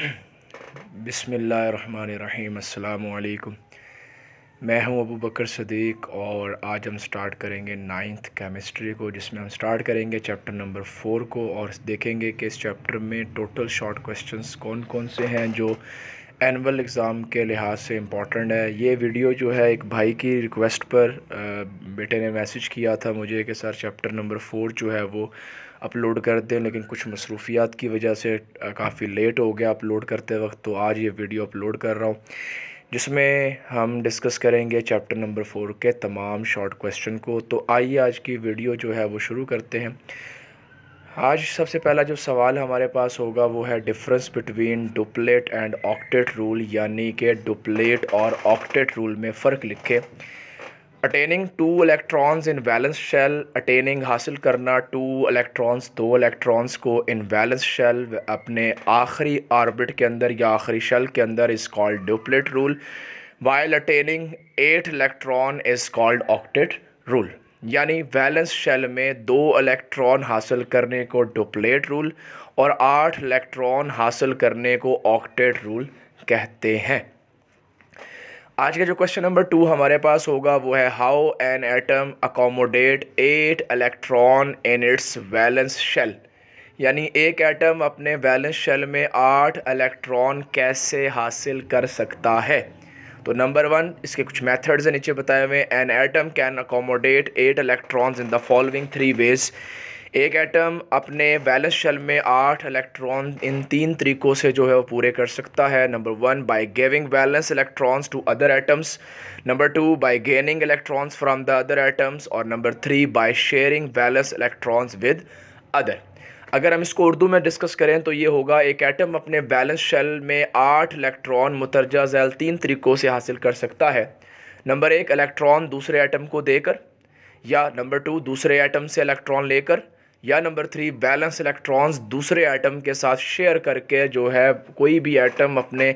बसमीम् अल्लाम मैं हूं अबू बकर सदीक और आज हम स्टार्ट करेंगे नाइन्थ केमिस्ट्री को जिसमें हम स्टार्ट करेंगे चैप्टर नंबर फोर को और देखेंगे कि इस चैप्टर में टोटल शॉर्ट क्वेश्चंस कौन कौन से हैं जो एनअल एग्ज़ाम के लिहाज से इम्पॉर्टेंट है ये वीडियो जो है एक भाई की रिक्वेस्ट पर बेटे ने मैसेज किया था मुझे कि सर चैप्टर नंबर फोर जो है वो अपलोड कर दें लेकिन कुछ मसरूफियात की वजह से काफ़ी लेट हो गया अपलोड करते वक्त तो आज ये वीडियो अपलोड कर रहा हूँ जिसमें हम डिस्कस करेंगे चैप्टर नंबर फोर के तमाम शॉर्ट क्वेश्चन को तो आइए आज की वीडियो जो है वो शुरू करते हैं आज सबसे पहला जो सवाल हमारे पास होगा वो है difference between duplet and octet rule यानी कि डुप्लेट और ऑक्टेट रूल में फ़र्क लिखे attaining two electrons in valence shell attaining हासिल करना टू इलेक्ट्रॉन्स दो इलेक्ट्रॉन्स को इन बैलेंस शेल अपने आखिरी ऑर्बिट के अंदर या आखिरी शेल के अंदर is called duplet rule while attaining eight electron is called octet rule यानी वैलेंस शेल में दो इलेक्ट्रॉन हासिल करने को डुप्लेट रूल और आठ इलेक्ट्रॉन हासिल करने को ऑक्टेट रूल कहते हैं आज का जो क्वेश्चन नंबर टू हमारे पास होगा वो है how an atom accommodate eight electron in its valence shell यानी एक एटम अपने वैलेंस शेल में आठ इलेक्ट्रॉन कैसे हासिल कर सकता है तो नंबर वन इसके कुछ मेथड्स हैं नीचे बताए हुए an atom can accommodate eight electrons in the following three ways एक एटम अपने बैलेंस शेल में आठ इलेक्ट्रॉन इन तीन तरीक़ों से जो है वो पूरे कर सकता है number one by giving valence electrons to other atoms number two by gaining electrons from the other atoms और number three by sharing valence electrons with other अगर हम इसको उर्दू में डिस्कस करें तो ये होगा एक एटम अपने बैलेंस शेल में आठ इलेक्ट्रॉन मुतरजा झैल तीन तरीक़ों से हासिल कर सकता है नंबर एक इलेक्ट्रॉन दूसरे एटम को देकर या नंबर टू दूसरे एटम से इलेक्ट्रॉन लेकर या नंबर थ्री बैलेंस इलेक्ट्रॉन्स दूसरे आइटम के साथ शेयर करके जो है कोई भी आइटम अपने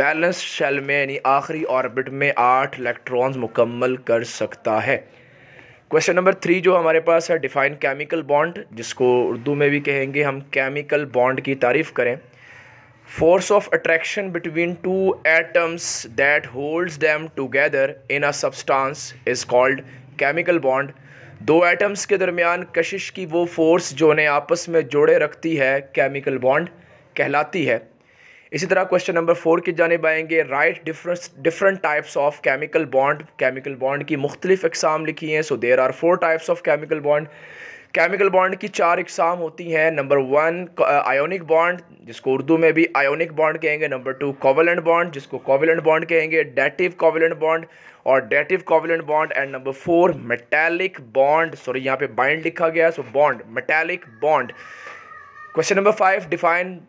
बैलेंस शेल में यानी आखिरी ऑर्बिट में आठ इलेक्ट्रॉन्स मुकम्मल कर सकता है क्वेश्चन नंबर थ्री जो हमारे पास है डिफाइन केमिकल बॉन्ड जिसको उर्दू में भी कहेंगे हम केमिकल बॉन्ड की तारीफ़ करें force of attraction between two atoms that holds them together in a substance is called chemical bond दो एटम्स के दरमियान कशिश की वो फोर्स जो उन्हें आपस में जोड़े रखती है केमिकल बॉन्ड कहलाती है इसी तरह क्वेश्चन नंबर फोर की जानब आएंगे write difference different types of chemical bond chemical bond की मुख्तलिफ अकसाम लिखी हैं so there are four types of chemical bond chemical bond की चार इकसाम होती हैं नंबर वन आयोनिक बॉन्ड जिसको उर्दू में भी आयोनिक बॉन्ड कहेंगे नंबर टू कोवलेंट बॉन्ड जिसको कोवलेंट बॉन्ड कहेंगे डेटिव कोवलेंट बॉन्ड और dative covalent bond and number four metallic bond sorry यहाँ पे बाइंड लिखा गया है so bond metallic bond question number five define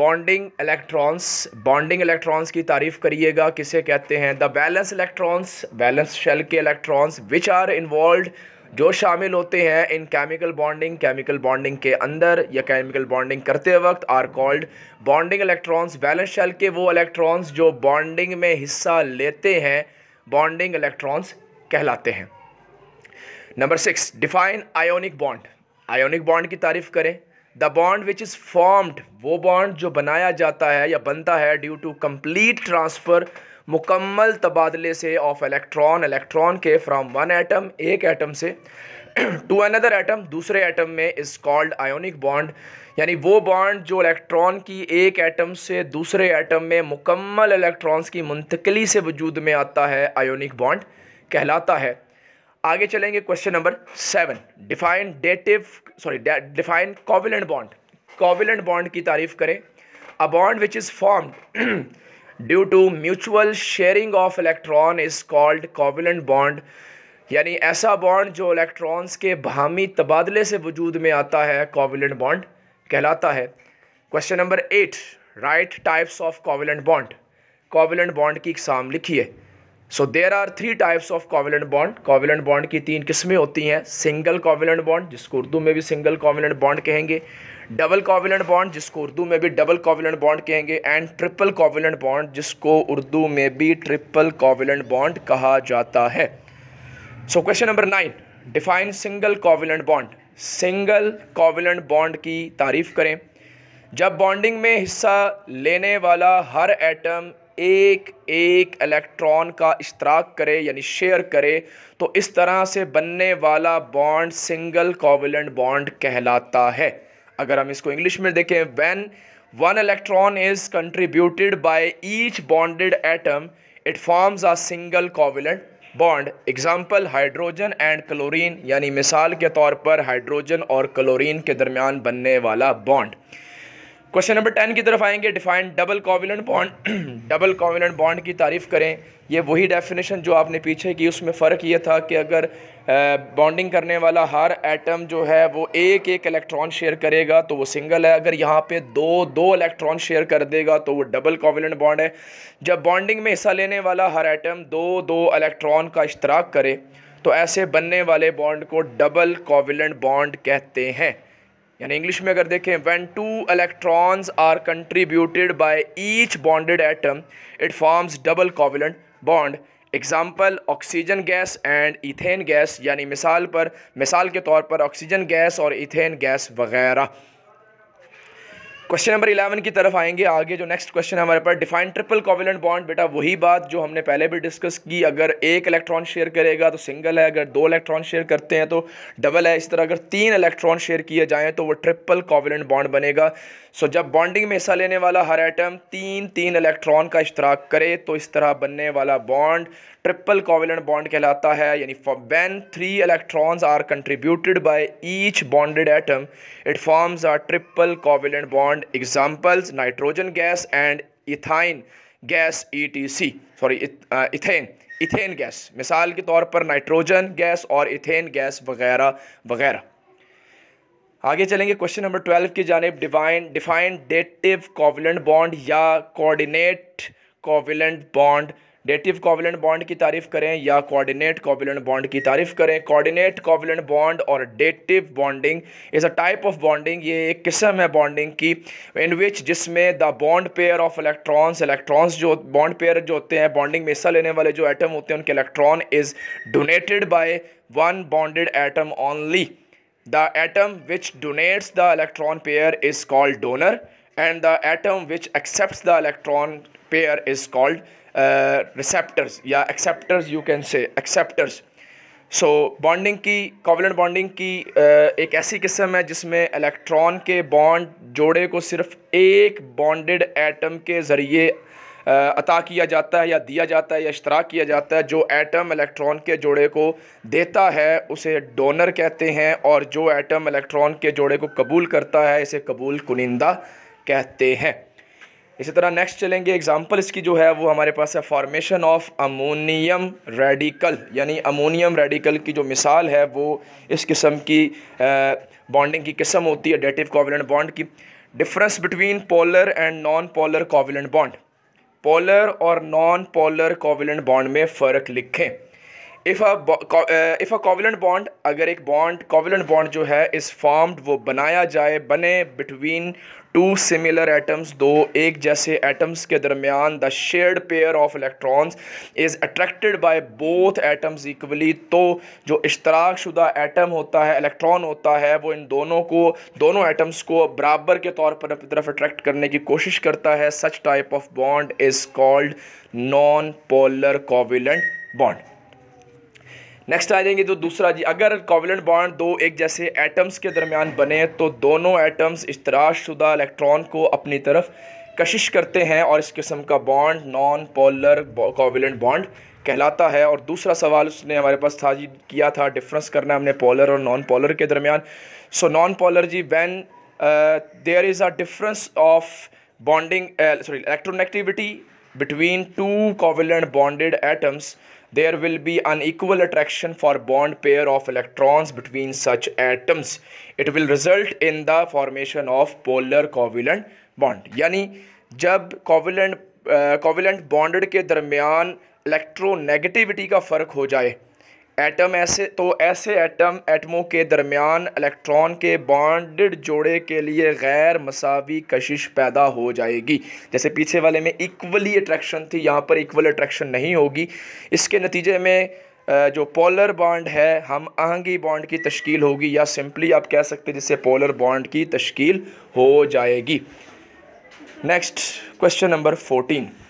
bonding electrons bonding electrons की तारीफ करिएगा किसे कहते हैं the valence electrons valence shell के इलेक्ट्रॉन्स विच आर इन्वॉल्व जो शामिल होते हैं in chemical bonding chemical bonding के अंदर या केमिकल बॉन्डिंग करते वक्त are called bonding electrons valence shell के वो इलेक्ट्रॉन्स जो बॉन्डिंग में हिस्सा लेते हैं बॉन्डिंग इलेक्ट्रॉन्स कहलाते हैं number six define ionic bond ionic bond की तारीफ करें the bond which is formed वो बॉन्ड जो बनाया जाता है या बनता है ड्यू टू कम्प्लीट ट्रांसफ़र मुकम्मल तबादले से ऑफ इलेक्ट्रॉन इलेक्ट्रॉन के फ्राम वन ऐटम एक ऐटम से टू अनदर ऐटम दूसरे ऐटम में इज़ कॉल्ड आयोनिक बॉन्ड यानी वो बॉन्ड जो इलेक्ट्रॉन की एक ऐटम से दूसरे ऐटम में मुकम्मल इलेक्ट्रॉन्स की मुंतकली से वजूद में आता है आयोनिक बॉन्ड कहलाता है आगे चलेंगे question number seven define dative sorry define covalent bond covalent bond की तारीफ करें a bond which is formed due to mutual sharing of electron is called covalent bond यानी ऐसा बॉन्ड जो इलेक्ट्रॉन्स के भामी तबादले से वजूद में आता है कॉविलेंट बॉन्ड कहलाता है question number eight write types of covalent bond covalent bond की इकसाम लिखिए so there are three types of covalent bond covalent bond की तीन किस्में होती हैं सिंगल कॉविलेंट बॉन्ड जिसको उर्दू में भी सिंगल कॉविलेंट बॉन्ड कहेंगे डबल कॉविलेंट बॉन्ड जिसको उर्दू में भी डबल कॉविलेंट बॉन्ड कहेंगे एंड ट्रिपल कॉविलेंट बॉन्ड जिसको उर्दू में भी ट्रिपल कॉविलेंट बॉन्ड कहा जाता है so question number nine define single covalent bond single covalent bond की तारीफ करें जब बॉन्डिंग में हिस्सा लेने वाला हर एटम एक एक इलेक्ट्रॉन का इश्तराक करे यानी शेयर करे तो इस तरह से बनने वाला बॉन्ड सिंगल कोविलेंट बॉन्ड कहलाता है अगर हम इसको इंग्लिश में देखें when one electron is contributed by each bonded atom it forms a single covalent bond example hydrogen and chlorine यानी मिसाल के तौर पर हाइड्रोजन और क्लोरीन के दरमियान बनने वाला बॉन्ड क्वेश्चन नंबर टेन की तरफ आएंगे define double covalent bond double covalent bond की तारीफ करें ये वही डेफिनेशन जो आपने पीछे की उसमें फ़र्क ये था कि अगर बॉन्डिंग करने वाला हर एटम जो है वो एक एक इलेक्ट्रॉन शेयर करेगा तो वो सिंगल है अगर यहाँ पे दो दो इलेक्ट्रॉन शेयर कर देगा तो वो डबल कॉविलेंट बॉन्ड है जब बॉन्डिंग में हिस्सा लेने वाला हर एटम दो दो इलेक्ट्रॉन का इश्तराक करे तो ऐसे बनने वाले बॉन्ड को डबल कॉविलेंट बॉन्ड कहते हैं यानी इंग्लिश में अगर देखें when two electrons are contributed by each bonded atom it forms double covalent bond example oxygen gas and ethene gas यानी मिसाल पर मिसाल के तौर पर ऑक्सीजन गैस और इथेन गैस वगैरह क्वेश्चन नंबर इलेवन की तरफ आएंगे आगे जो नेक्स्ट क्वेश्चन है हमारे पास डिफाइन ट्रिपल कॉविलेंट बॉन्ड बेटा वही बात जो हमने पहले भी डिस्कस की अगर एक इलेक्ट्रॉन शेयर करेगा तो सिंगल है अगर दो इलेक्ट्रॉन शेयर करते हैं तो डबल है इस तरह अगर तीन इलेक्ट्रॉन शेयर किए जाएँ तो वो ट्रिपल कॉविलेंट बॉन्ड बनेगा सो जब बॉन्डिंग में हिस्सा लेने वाला हर एटम तीन तीन इलेक्ट्रॉन का इश्तराक करे तो इस तरह बनने वाला बॉन्ड ट्रिपल कॉविलेंट बॉन्ड कहलाता है यानी when three electrons are contributed by each bonded atom it forms are triple covalent bond and examples nitrogen gas and ethyne gas etc sorry ethene ethene gas मिसाल के तौर पर nitrogen gas और ethene gas वगैरह वगैरह आगे चलेंगे question number twelve की जानब divine define dative covalent bond या coordinate covalent bond dative covalent bond की तारीफ करें या कोऑर्डिनेट कोवलेंट बॉन्ड की तारीफ करें कोऑर्डिनेट कोवलेंट बॉन्ड और dative bonding is a type of bonding ये एक किस्म है बॉन्डिंग की इन विच जिसमें the bond pair of electrons electrons जो बॉन्ड पेयर जो होते हैं बॉन्डिंग में हिस्सा लेने वाले जो एटम होते हैं उनके electron is donated by one bonded atom only the atom which donates the electron pair is called donor and the atom which accept the electron pair is called receptors uh, या acceptors you can say acceptors so bonding की covalent bonding की uh, एक ऐसी किस्म है जिसमें electron के bond जोड़े को सिर्फ एक बॉन्डेड एटम के ज़रिए uh, अता किया जाता है या दिया जाता है या इश्तरा किया जाता है जो एटम इलेक्ट्रॉन के जोड़े को देता है उसे डोनर कहते हैं और जो एटम इलेक्ट्रॉन के जोड़े को कबूल करता है इसे कबूल कुनिंदा कहते हैं इसी तरह नेक्स्ट चलेंगे एग्जांपल इसकी जो है वो हमारे पास है फॉर्मेशन ऑफ अमोनियम रेडिकल यानी अमोनियम रेडिकल की जो मिसाल है वो इस किस्म की बॉन्डिंग की किस्म होती है डेटिव कॉविलेंट बॉन्ड की difference between polar and non polar covalent bond polar और नॉन पोलर कॉविलेंट बॉन्ड में फ़र्क लिखें if if a covalent bond अगर एक बॉन्ड कोविलेंट बॉन्ड जो है इस फॉर्म्ड वो बनाया जाए बने बिटवीन टू सिमिलर एटम्स दो एक जैसे एटम्स के दरमियान the shared pair of electrons is attracted by both atoms equally तो जो इश्तराक शुदा एटम होता है इलेक्ट्रॉन होता है वो इन दोनों को दोनों एटम्स को बराबर के तौर पर अपनी तरफ अट्रैक्ट करने की कोशिश करता है such type of bond is called non polar covalent bond next आ जाएंगे जो दूसरा जी अगर कोवलेंट बॉन्ड दो एक जैसे एटम्स के दरमियान बने तो दोनों एटम्स इश्तराशुदा इलेक्ट्रॉन को अपनी तरफ कशिश करते हैं और इस किस्म का bond non polar covalent bond कहलाता है और दूसरा सवाल उसने हमारे पास था जी किया था डिफरेंस करना हमने पोलर और नॉन पोलर के दरमियान सो नॉन पोलर जी when there is a difference of bonding sorry electronegativity between two covalent bonded atoms there will be unequal attraction for bond pair of electrons between such atoms it will result in the formation of polar covalent bond यानी जब covalent covalent bonded के दरमियान electronegativity का फ़र्क हो जाए atom ऐसे तो ऐसे एटम एटमों के दरमियान इलेक्ट्रॉन के बॉन्डेड जोड़े के लिए गैर मसावी कशिश पैदा हो जाएगी जैसे पीछे वाले में इक्वली अट्रैक्शन थी यहाँ पर इक्वल अट्रैक्शन नहीं होगी इसके नतीजे में जो पोलर बॉन्ड है हम आहंगी बॉन्ड की तश्कील होगी या सिंपली आप कह सकते जिससे पोलर बॉन्ड की तश्कील हो जाएगी नेक्स्ट क्वेश्चन नंबर फोर्टीन